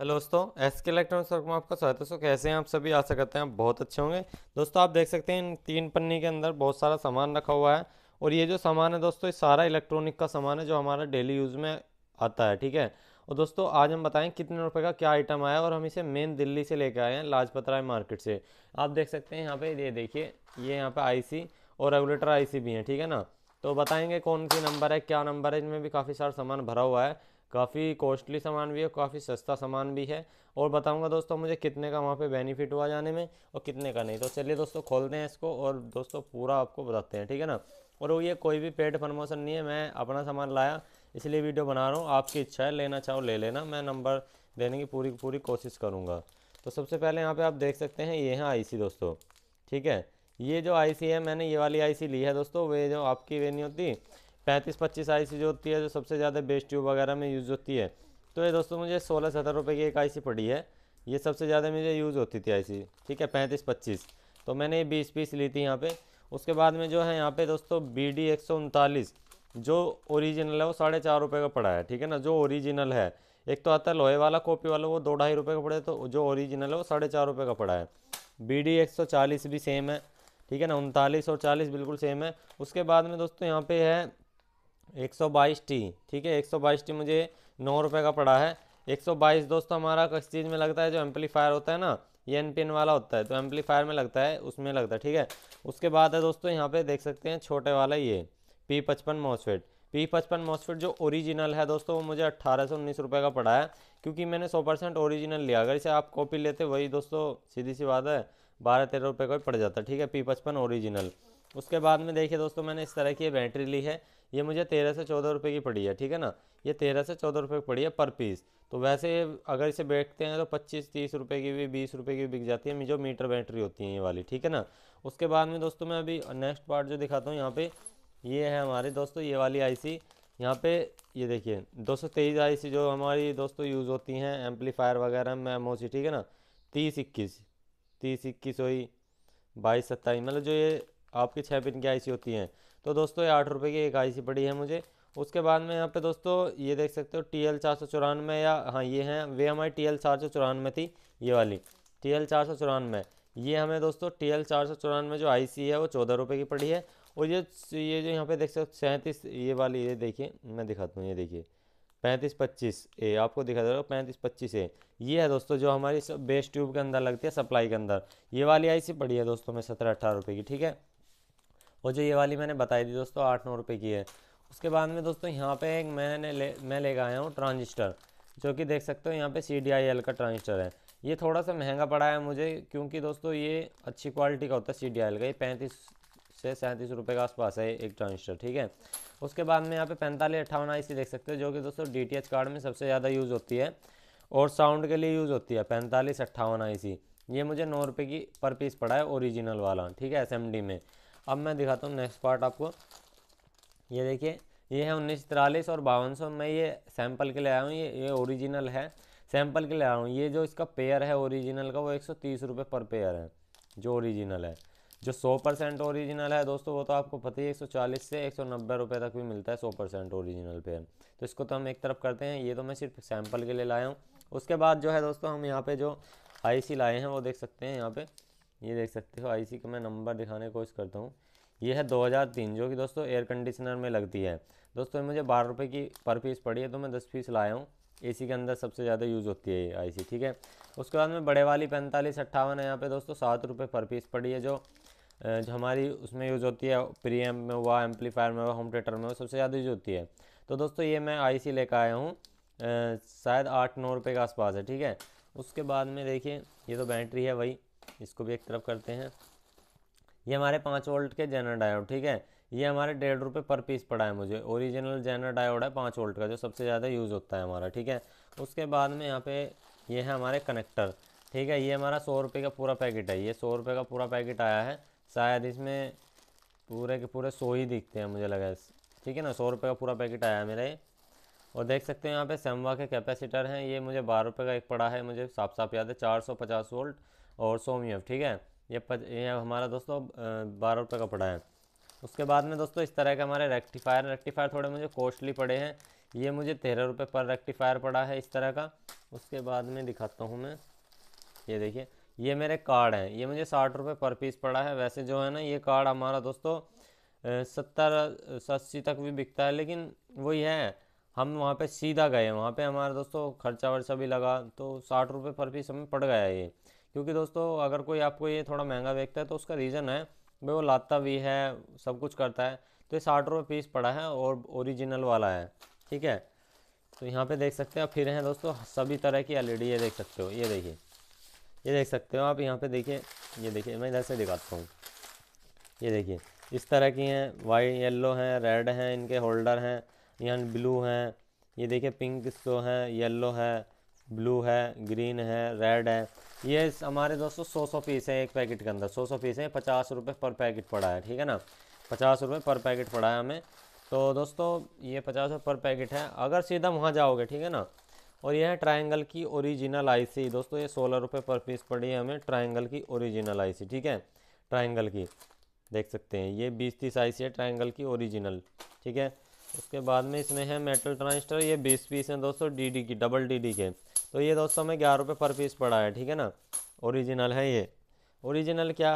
hello दोस्तों S के electronics work में आपका स्वागत है सो कैसे हैं आप सभी आ सकते हैं आप बहुत अच्छे होंगे दोस्तों आप देख सकते हैं इन तीन पन्नी के अंदर बहुत सारा सामान रखा हुआ है और ये जो सामान है दोस्तों ये सारा इलेक्ट्रॉनिक का सामान है जो हमारा डेली यूज़ में आता है ठीक है और दोस्तों आज हम बताएं कितने रुपए का क्या आइटम आया और हम इसे मेन दिल्ली से लेकर आए हैं लाजपत राय मार्केट से आप देख सकते हैं यहाँ पे ये देखिए ये यहाँ पे आईसी और रेगुलेटर आईसी भी हैं ठीक है ना तो बताएंगे कौन सी नंबर है क्या नंबर है इनमें भी काफ़ी सारा सामान भरा हुआ है काफ़ी कॉस्टली सामान भी है काफ़ी सस्ता सामान भी है और बताऊंगा दोस्तों मुझे कितने का वहाँ पे बेनिफिट हुआ जाने में और कितने का नहीं तो चलिए दोस्तों खोलते हैं इसको और दोस्तों पूरा आपको बताते हैं ठीक है ना और वो ये कोई भी पेड प्रमोशन नहीं है मैं अपना सामान लाया इसलिए वीडियो बना रहा हूँ आपकी इच्छा है लेना चाहो ले लेना मैं नंबर देने की पूरी पूरी कोशिश करूँगा तो सबसे पहले यहाँ पर आप देख सकते हैं ये है आई दोस्तों ठीक है ये जो आई है मैंने ये वाली आई ली है दोस्तों वे जो आपकी वे नहीं होती पैंतीस पच्चीस आई सी जो होती है जो सबसे ज़्यादा बेस्ट ट्यूब वगैरह में यूज़ होती है तो ये दोस्तों मुझे सोलह सत्रह रुपये की एक आई सी पड़ी है ये सबसे ज़्यादा मुझे यूज़ होती थी आई सी ठीक है पैंतीस पच्चीस तो मैंने ये बीस पीस ली थी यहाँ पर उसके बाद में जो है यहाँ पर दोस्तों बी डी एक सौ उनतालीस जो ओरिजिनल है वो साढ़े चार रुपये का पड़ा है ठीक है ना जो ओरिजिनल है एक तो आता है लोहे वाला कॉपी वाला वो दो ढाई रुपये का पड़े तो जो ओरिजिनल है वो साढ़े चार रुपये का पड़ा है बी डी एक सौ चालीस भी सेम है ठीक है ना उनतालीस और चालीस बिल्कुल सेम है उसके बाद में दोस्तों यहाँ पे है एक सौ बाईस टी ठीक है एक सौ बाईस टी मुझे नौ रुपये का पड़ा है एक सौ बाईस दोस्तों हमारा किस चीज़ में लगता है जो एम्पलीफायर होता है ना ये एन पिन वाला होता है तो एम्पलीफायर में लगता है उसमें लगता है ठीक है उसके बाद है दोस्तों यहाँ पे देख सकते हैं छोटे वाला ये पी पचपन मॉसफेट पी पचपन मॉसफेट जो ओरिजिनल है दोस्तों वो मुझे अट्ठारह सौ उन्नीस रुपये का पड़ा है क्योंकि मैंने सौ परसेंट ओरिजिनल लिया अगर इसे आप कॉपी लेते वही दोस्तों सीधी सी बात है बारह तेरह रुपये का पड़ जाता है ठीक है पी पचपन ओरिजिनल उसके बाद में देखिए दोस्तों मैंने इस तरह की बैटरी ली है ये मुझे तेरह से चौदह रुपये की पड़ी है ठीक है ना ये तेरह से चौदह रुपये की पड़ी है पर पीस तो वैसे अगर इसे बैठते हैं तो पच्चीस तीस रुपये की भी बीस रुपये की भी बिक जाती है जो मीटर बैटरी होती है ये वाली ठीक है ना उसके बाद में दोस्तों मैं अभी नेक्स्ट पार्ट जो दिखाता हूँ यहाँ पे ये है हमारे दोस्तों ये वाली सी यहाँ पे ये देखिए दो सौ तेईस जो हमारी दोस्तों यूज़ होती हैं एम्पलीफायर वगैरह में सी ठीक है ना तीस इक्कीस तीस इक्कीस हुई बाईस सत्ताईस मतलब जो ये आपकी छः पिन की आईसी होती हैं तो दोस्तों ये आठ रुपये की एक आई सी पड़ी है मुझे उसके बाद में यहाँ पे दोस्तों ये देख सकते हो टी एल चार सौ चौरानवे या हाँ ये हैं वे हमारी टी एल चार सौ चौरानवे थी ये वाली टी एल चार सौ चौरानवे ये हमें दोस्तों टी एल चार सौ चौरानवे जो आई सी है वो चौदह रुपये की पड़ी है और ये ये जो यहाँ पे देख सकते हो सैंतीस ये वाली ये देखिए मैं दिखाता हूँ ये देखिए पैंतीस पच्चीस ए आपको दिखा दे रहा हूँ पैंतीस पच्चीस ए ये है दोस्तों जो हमारी बेस ट्यूब के अंदर लगती है सप्लाई के अंदर ये वाली आई सी पड़ी है दोस्तों में सत्रह अट्ठारह रुपये की ठीक है और जो ये वाली मैंने बताई थी दोस्तों आठ नौ रुपये की है उसके बाद में दोस्तों यहाँ पे एक मैंने ले मैं लेकर आया हूँ ट्रांजिस्टर जो कि देख सकते हो यहाँ पे सी का ट्रांजिस्टर है ये थोड़ा सा महंगा पड़ा है मुझे क्योंकि दोस्तों ये अच्छी क्वालिटी का होता है सी का ये पैंतीस से सैंतीस रुपये के आसपास है एक ट्रांजिस्टर ठीक है उसके बाद में यहाँ पे पैंतालीस अट्ठावन आई देख सकते हो जो कि दोस्तों डी कार्ड में सबसे ज़्यादा यूज़ होती है और साउंड के लिए यूज़ होती है पैंतालीस अट्ठावन आई ये मुझे नौ रुपये की पर पीस पड़ा है ओरिजिनल वाला ठीक है एस में अब मैं दिखाता हूँ नेक्स्ट पार्ट आपको ये देखिए ये है उन्नीस तिरालीस और बावन सौ मैं ये सैंपल के लिए आया हूँ ये ये ओरिजिनल है सैंपल के लिए आया हूँ ये जो इसका पेयर है ओरिजिनल का वो एक सौ तीस रुपये पर पेयर है जो ओरिजिनल है जो सौ परसेंट ओरिजिनल है दोस्तों वो तो आपको पता ही एक सौ चालीस से एक सौ नब्बे रुपये तक भी मिलता है सौ परसेंट ओरिजिनल पेयर तो इसको तो हम एक तरफ करते हैं ये तो मैं सिर्फ सैंपल के लिए लाया हूँ उसके बाद जो है दोस्तों हम यहाँ पर जो आई सी लाए हैं वो देख सकते हैं यहाँ पर ये देख सकते हो आईसी का मैं नंबर दिखाने की कोशिश करता हूँ ये है 2003 जो कि दोस्तों एयर कंडीशनर में लगती है दोस्तों मुझे बारह रुपये की पर पीस पड़ी है तो मैं दस पीस लाया हूँ एसी के अंदर सबसे ज़्यादा यूज़ होती है ये आई ठीक है उसके बाद में बड़े वाली पैंतालीस अट्ठावन है यहाँ पे दोस्तों सात रुपये पर पीस पड़ी है जो जो हमारी उसमें यूज़ होती है प्री एम में हुआ एम्पलीफायर में हुआ होम थिएटर में हुआ सबसे ज़्यादा यूज़ होती है तो दोस्तों ये मैं आई सी लेकर आया हूँ शायद आठ नौ रुपये के आसपास है ठीक है उसके बाद में देखिए ये तो बैटरी है वही इसको भी एक तरफ करते हैं ये हमारे पाँच वोल्ट के जेनर डायोड ठीक है ये हमारे डेढ़ रुपये पर पीस पड़ा है मुझे ओरिजिनल जेनर डायोड है पाँच वोल्ट का जो सबसे ज़्यादा यूज़ होता है हमारा ठीक है उसके बाद में यहाँ पे ये है हमारे कनेक्टर ठीक है ये हमारा सौ रुपये का पूरा पैकेट है ये सौ रुपये का पूरा पैकेट आया है शायद इसमें पूरे के पूरे सौ ही दिखते हैं मुझे लगा ठीक है ना सौ रुपये का पूरा पैकेट आया है मेरा ये और देख सकते हैं यहाँ पे सेमवा के कैपेसिटर हैं ये मुझे बारह रुपये का एक पड़ा है मुझे साफ साफ याद है चार सौ पचास वोल्ट और सौ मीएफ e ठीक है ये पच, ये हमारा दोस्तों बारह रुपये का पड़ा है उसके बाद में दोस्तों इस तरह के हमारे रेक्टिफायर रेक्टिफायर थोड़े मुझे कॉस्टली पड़े हैं ये मुझे तेरह रुपये पर रेक्टिफायर पड़ा है इस तरह का उसके बाद में दिखाता हूँ मैं ये देखिए ये मेरे कार्ड हैं ये मुझे साठ रुपये पर पीस पड़ा है वैसे जो है ना ये कार्ड हमारा दोस्तों सत्तर अस्सी तक भी बिकता है लेकिन वही है हम वहाँ पे सीधा गए वहाँ पे हमारा दोस्तों खर्चा वर्चा भी लगा तो साठ रुपये पर पीस हमें पड़ गया ये क्योंकि दोस्तों अगर कोई आपको ये थोड़ा महंगा बेचता है तो उसका रीज़न है भाई वो लाता भी है सब कुछ करता है तो ये साठ रुपये पीस पड़ा है और ओरिजिनल वाला है ठीक है तो यहाँ पे देख सकते हो फिर हैं दोस्तों सभी तरह की एल ये देख सकते हो ये देखिए ये देख सकते हो आप यहाँ पर देखिए ये देखिए मैं इधर से दिखाता हूँ ये देखिए इस तरह की हैं वाइट येल्लो हैं रेड हैं इनके होल्डर हैं यहाँ ब्लू हैं ये देखिए पिंक तो है येलो है ब्लू है ग्रीन है रेड है ये हमारे दोस्तों सौ सौ पीस है एक पैकेट के अंदर सौ सौ पीस है पचास रुपये पर पैकेट पड़ा है ठीक है ना पचास रुपये पर पैकेट पड़ा है हमें तो दोस्तों ये पचास रुपये पर पैकेट है अगर सीधा वहाँ जाओगे ठीक है ना और यह है ट्रायंगल की ओरिजिनल आईसी दोस्तों ये सोलह रुपये पर पीस पड़ी है हमें ट्रायंगल की ओरिजिनल आईसी ठीक है ट्रायंगल की देख सकते हैं ये बीस तीस आईसी है ट्रायंगल की ओरिजिनल ठीक है उसके बाद में इसमें है मेटल ट्रांजिस्टर ये बीस पीस हैं दोस्तों डी डी की डबल डी डी के तो ये दोस्तों हमें ग्यारह रुपये पर पीस पड़ा है ठीक है ना ओरिजिनल है ये ओरिजिनल क्या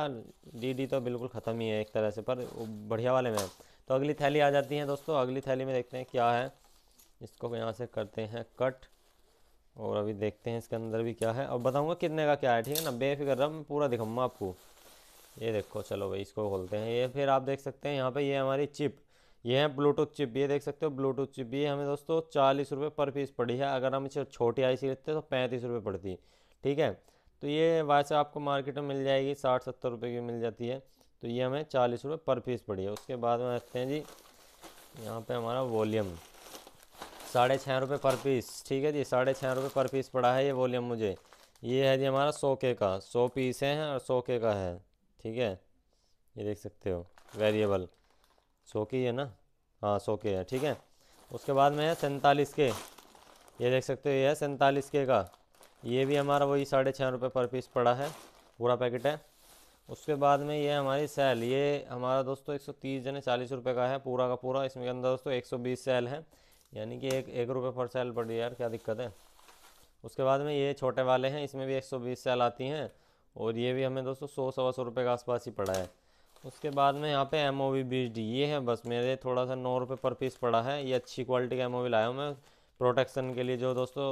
डी डी तो बिल्कुल ख़त्म ही है एक तरह से पर बढ़िया वाले में तो अगली थैली आ जाती है दोस्तों अगली थैली में देखते हैं क्या है इसको यहाँ से करते हैं कट और अभी देखते हैं इसके अंदर भी क्या है और बताऊँगा कितने का क्या है ठीक है ना बेफिक्र रहा मैं पूरा दिखाऊँगा आपको ये देखो चलो भाई इसको खोलते हैं ये फिर आप देख सकते हैं यहाँ पे ये हमारी चिप ये है ब्लूटूथ चिप भी है देख सकते हो ब्लूटूथ चिप भी है हमें दोस्तों चालीस रुपये पर पीस पड़ी है अगर हम इसे छोटी आई सी लेते तो पैंतीस रुपये पड़ती ठीक है तो ये वैसे आपको मार्केट में मिल जाएगी साठ सत्तर रुपये की मिल जाती है तो ये हमें चालीस रुपये पर पीस पड़ी है उसके बाद में रखते हैं जी यहाँ पर हमारा वॉल्यूम साढ़े छः रुपये पर पीस ठीक है जी साढ़े छः रुपये पर पीस पड़ा है ये वॉल्यूम मुझे ये है जी हमारा सौ के का सौ पीस है और सौ के का है ठीक है ये देख सकते हो वेरिएबल सौ की है ना हाँ सौ के है ठीक है उसके बाद में है सैंतालीस के ये देख सकते हो ये है सैंतालीस के का ये भी हमारा वही साढ़े छः रुपये पर पीस पड़ा है पूरा पैकेट है उसके बाद में ये हमारी सेल ये हमारा दोस्तों एक सौ तीस जने चालीस रुपये का है पूरा का पूरा इसमें के अंदर दोस्तों एक सौ बीस सेल है यानी कि एक एक रुपये पर सेल पड़ रही है यार क्या दिक्कत है उसके बाद में ये छोटे वाले हैं इसमें भी एक सौ बीस सेल आती हैं और ये भी हमें दोस्तों सौ सवा सौ रुपये के आसपास ही पड़ा है उसके बाद में यहाँ पे एम ओ वी बीस डी ये है बस मेरे थोड़ा सा नौ रुपये पर पीस पड़ा है ये अच्छी क्वालिटी का एम ओ वी लाया हूँ मैं प्रोटेक्शन के लिए जो दोस्तों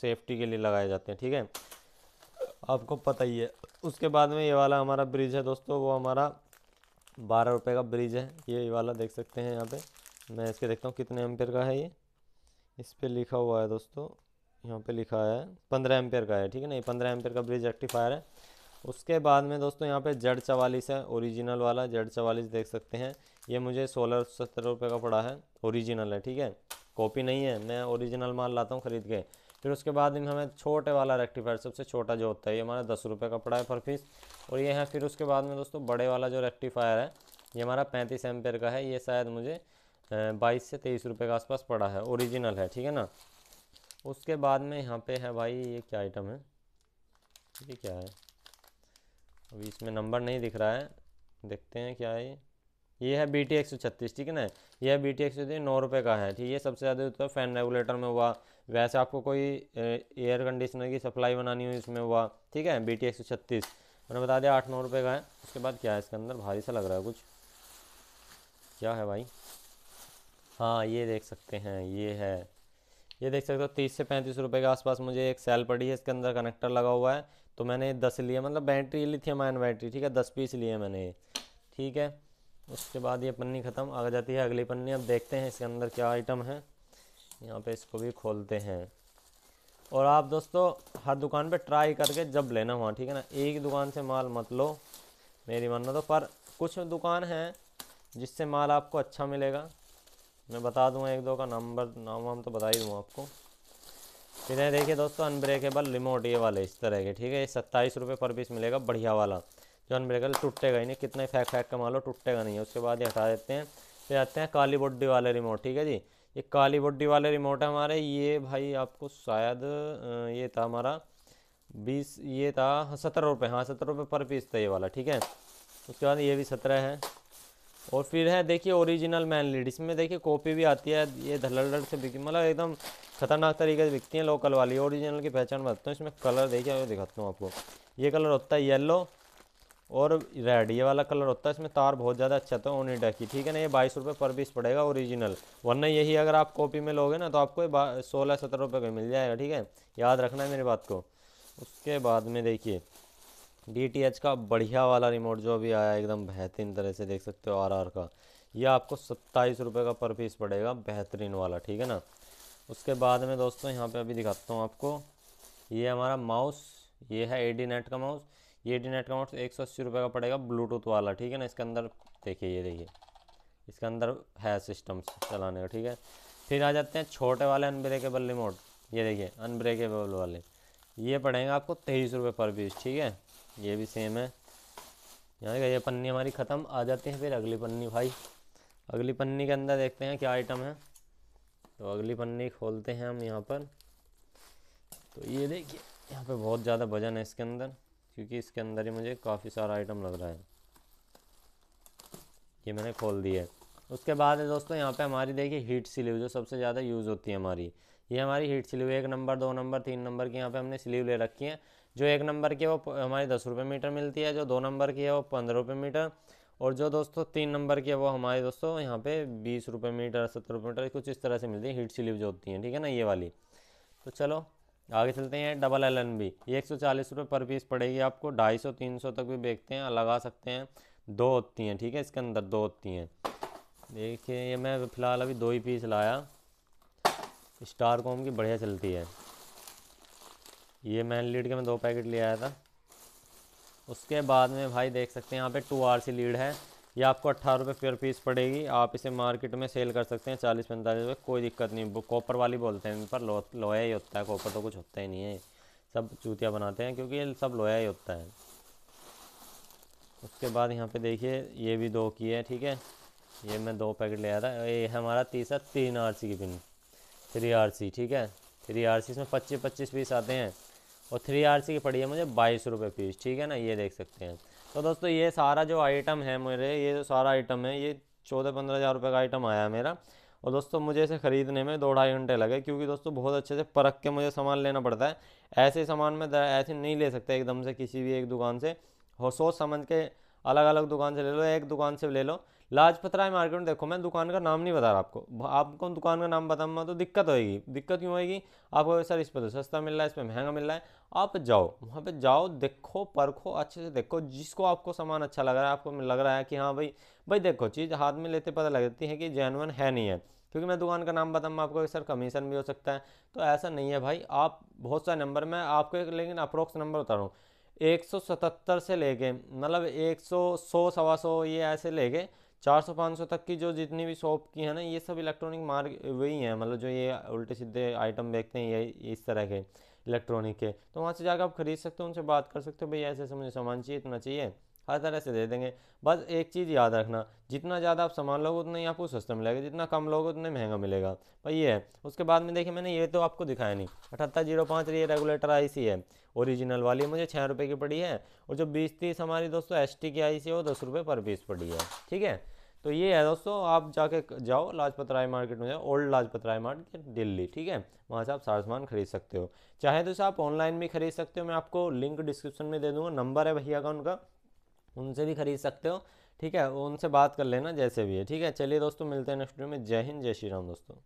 सेफ्टी के लिए लगाए जाते हैं ठीक है आपको पता ही है उसके बाद में ये वाला हमारा ब्रिज है दोस्तों वो हमारा बारह रुपये का ब्रिज है ये वाला देख सकते हैं यहाँ पर मैं इसके देखता हूँ कितने एमपेयर का है ये इस पर लिखा हुआ है दोस्तों यहाँ पर लिखा है पंद्रह एमपेयर का है ठीक है नहीं पंद्रह एमपेयर का ब्रिज रेक्टिफायर है उसके बाद में दोस्तों यहाँ पे जेड चवालीस है ओरिजिनल वाला जेड चवालीस देख सकते हैं ये मुझे सोलह सत्तर रुपये का पड़ा है ओरिजिनल है ठीक है कॉपी नहीं है मैं ओरिजिनल माल लाता हूँ ख़रीद के फिर उसके बाद इन हमें छोटे वाला रेक्टिफायर सबसे छोटा जो होता है ये हमारा दस रुपये का पड़ा है पर पीस और ये है फिर उसके बाद में दोस्तों बड़े वाला जो रेक्टिफायर है ये हमारा पैंतीस एम का है ये शायद मुझे बाईस से तेईस रुपये के आसपास पड़ा है ओरिजिनल है ठीक है ना उसके बाद में यहाँ पे है भाई ये क्या आइटम है ये क्या है अभी इसमें नंबर नहीं दिख रहा है देखते हैं क्या है ये है बी टी छत्तीस ठीक है ना यह बी टी एक्स नौ रुपये का है ठीक है सबसे ज़्यादा होता तो है फ़ैन रेगुलेटर में हुआ वैसे आपको कोई एयर कंडीशनर की सप्लाई बनानी हुई इसमें हुआ ठीक है बी टी छत्तीस मैंने बता दिया आठ नौ रुपये का है उसके बाद क्या है इसके अंदर भारी सा लग रहा है कुछ क्या है भाई हाँ ये देख सकते हैं ये है ये देख सकते हो तीस से पैंतीस रुपये के आसपास मुझे एक सेल पड़ी है इसके अंदर कनेक्टर लगा हुआ है तो मैंने दस लिया मतलब बैटरी लिथियम आयन बैटरी ठीक है दस पीस लिए मैंने ठीक है उसके बाद ये पन्नी ख़त्म आ जाती है अगली पन्नी अब देखते हैं इसके अंदर क्या आइटम है यहाँ पे इसको भी खोलते हैं और आप दोस्तों हर दुकान पे ट्राई करके जब लेना हुआ ठीक है ना एक दुकान से माल मत लो मेरी मानना तो पर कुछ दुकान हैं जिससे माल आपको अच्छा मिलेगा मैं बता दूंगा एक दो का नंबर नाम वाम तो बता ही दूँगा आपको फिर है देखिए दोस्तों अनब्रेकेबल रिमोट ये वाले इस तरह के ठीक है ये सत्ताईस रुपये पर पीस मिलेगा बढ़िया वाला जो अनब्रेकेबल टूटेगा ही नहीं कितने फैक फैक का मान लो टूटेगा नहीं है उसके बाद ये हटा देते हैं फिर आते हैं काली बुड्डी वाले रिमोट ठीक है जी ये काली बुड्डी वाले रिमोट है हमारे ये भाई आपको शायद ये था हमारा बीस ये था सत्रह रुपये हाँ सत्रह रुपये हाँ, पर पीस था ये वाला ठीक है उसके बाद ये भी सत्रह है और फिर है देखिए ओरिजिनल मैन लीड इसमें देखिए कॉपी भी आती है ये धलड़ से बिकती मतलब एकदम खतरनाक तरीके से बिकती है लोकल वाली ओरिजिनल की पहचान बताता हूँ इसमें कलर देखिए दिखाता हूँ आपको ये कलर होता है येलो और रेड ये वाला कलर होता है इसमें तार बहुत ज़्यादा अच्छा था ओनिडा की ठीक है ना ये बाईस रुपये पर पीस पड़ेगा ओरिजिनल वरना यही अगर आप कॉपी में लोगे ना तो आपको सोलह सत्रह रुपये का मिल जाएगा ठीक है याद रखना है मेरी बात को उसके बाद में देखिए डी का बढ़िया वाला रिमोट जो अभी आया एकदम बेहतरीन तरह से देख सकते हो आर का ये आपको सत्ताईस रुपये का पर पीस पड़ेगा बेहतरीन वाला ठीक है ना उसके बाद में दोस्तों यहाँ पे अभी दिखाता हूँ आपको ये हमारा माउस ये है ए नेट का माउस ये डी नेट का माउस एक सौ अस्सी रुपये का पड़ेगा ब्लूटूथ वाला ठीक है ना इसके अंदर देखिए ये देखिए इसके अंदर है सिस्टम चलाने का ठीक है फिर आ जाते हैं छोटे वाले अनब्रेकेबल रिमोट ये देखिए अनब्रेकेबल वाले ये पड़ेंगे आपको तेईस रुपये पर पीस ठीक है ये भी सेम है यहाँ देखा ये पन्नी हमारी ख़त्म आ जाती है फिर अगली पन्नी भाई अगली पन्नी के अंदर देखते हैं क्या आइटम है तो अगली पन्नी खोलते हैं हम यहाँ पर तो ये देखिए यहाँ पे बहुत ज़्यादा वजन है इसके अंदर क्योंकि इसके अंदर ही मुझे काफ़ी सारा आइटम लग रहा है ये मैंने खोल दिया है उसके बाद है दोस्तों यहाँ पे हमारी देखिए हीट स्लीव जो सबसे ज़्यादा यूज़ होती है हमारी ये हमारी हीट स्लीव एक नंबर दो नंबर तीन नंबर की यहाँ पे हमने स्लीव ले रखी है जो एक नंबर की है वो हमारी दस रुपये मीटर मिलती है जो दो नंबर की है वो पंद्रह रुपये मीटर और जो दोस्तों तीन नंबर की है वो हमारे दोस्तों यहाँ पे बीस रुपये मीटर सत्तर रुपये मीटर कुछ इस तरह से मिलती है हीट स्लीव जो होती हैं ठीक है ना ये वाली तो चलो आगे चलते हैं डबल एल एन बी एक सौ चालीस रुपये पर पीस पड़ेगी आपको ढाई सौ तीन सौ तक भी बेचते हैं लगा सकते हैं दो होती हैं ठीक है इसके अंदर दो होती हैं देखिए ये मैं फ़िलहाल अभी दो ही पीस लाया स्टार कॉम की बढ़िया चलती है ये मैन लीड के मैं दो पैकेट ले आया था उसके बाद में भाई देख सकते हैं यहाँ पे टू आर सी लीड है ये आपको अट्ठारह रुपये पेयर पीस पड़ेगी आप इसे मार्केट में सेल कर सकते हैं चालीस पैंतालीस रुपये कोई दिक्कत नहीं कॉपर वाली बोलते हैं इन पर लो, लोया ही होता है कॉपर तो कुछ होता ही नहीं है सब चूतिया बनाते हैं क्योंकि ये सब लोहा ही होता है उसके बाद यहाँ पे देखिए ये भी दो की है ठीक है ये मैं दो पैकेट ले आया था ये हमारा तीसरा तीन आर की पिन थ्री आर ठीक है थ्री आर इसमें पच्चीस पच्चीस पीस आते हैं और थ्री आर की पड़ी है मुझे बाईस रुपये फीस ठीक है ना ये देख सकते हैं तो दोस्तों ये सारा जो आइटम है मेरे ये जो सारा आइटम है ये चौदह पंद्रह हज़ार रुपये का आइटम आया मेरा और दोस्तों मुझे इसे ख़रीदने में दो ढाई घंटे लगे क्योंकि दोस्तों बहुत अच्छे से परख के मुझे सामान लेना पड़ता है ऐसे सामान में ऐसे नहीं ले सकते एकदम से किसी भी एक दुकान से और सोच समझ के अलग अलग दुकान से ले लो एक दुकान से ले लो लाजपत राय मार्केट में देखो मैं दुकान का नाम नहीं बता रहा आपको आपको दुकान का नाम बताऊँगा तो दिक्कत होएगी दिक्कत क्यों होएगी आपको सर इस पर तो सस्ता मिल रहा है इस पर महंगा मिल रहा है आप जाओ वहाँ पर जाओ देखो परखो अच्छे से देखो जिसको आपको सामान अच्छा लग रहा है आपको लग रहा है कि हाँ भाई भाई देखो चीज़ हाथ में लेते पता लग जाती है कि जैनवन है नहीं है क्योंकि मैं दुकान का नाम बताऊँ आपको सर कमीशन भी हो सकता है तो ऐसा नहीं है भाई आप बहुत सारे नंबर मैं आपको लेकिन अप्रोक्स नंबर बता रहा हूँ एक सौ सतहत्तर से लेके मतलब एक सौ सौ सवा सौ ये ऐसे लेके चार सौ पाँच सौ तक की जो जितनी भी शॉप की है ना ये सब इलेक्ट्रॉनिक मार्ग वही हैं मतलब जो ये उल्टे सीधे आइटम बेचते हैं ये इस तरह के इलेक्ट्रॉनिक के तो वहाँ से जाकर आप खरीद सकते हो उनसे बात कर सकते हो भाई ऐसे ऐसे मुझे सामान चाहिए इतना चाहिए हर तरह से दे देंगे बस एक चीज़ याद रखना जितना ज़्यादा आप सामान लोगे उतना ही आपको सस्ता मिलेगा जितना कम लोगे उतना महंगा मिलेगा पर ये है उसके बाद में देखिए मैंने ये तो आपको दिखाया नहीं अठहत्तर जीरो पाँच ये रेगुलेटर आई सी है ओरिजिनल वाली मुझे छः रुपये की पड़ी है और जो बीस तीस हमारी दोस्तों एस टी की आई सी है वो दस रुपये पर पीस पड़ी है ठीक है तो ये है दोस्तों आप जाके जाओ लाजपत राय मार्केट में जाओ ओल्ड लाजपत राय मार्केट दिल्ली ठीक है वहाँ से आप सारा सामान खरीद सकते हो चाहे तो इसे आप ऑनलाइन भी खरीद सकते हो मैं आपको लिंक डिस्क्रिप्शन में दे दूँगा नंबर है भैया का उनका उनसे भी खरीद सकते हो ठीक है उनसे बात कर लेना जैसे भी है ठीक है चलिए दोस्तों मिलते हैं नेक्स्ट वीडियो में जय हिंद जय श्री राम दोस्तों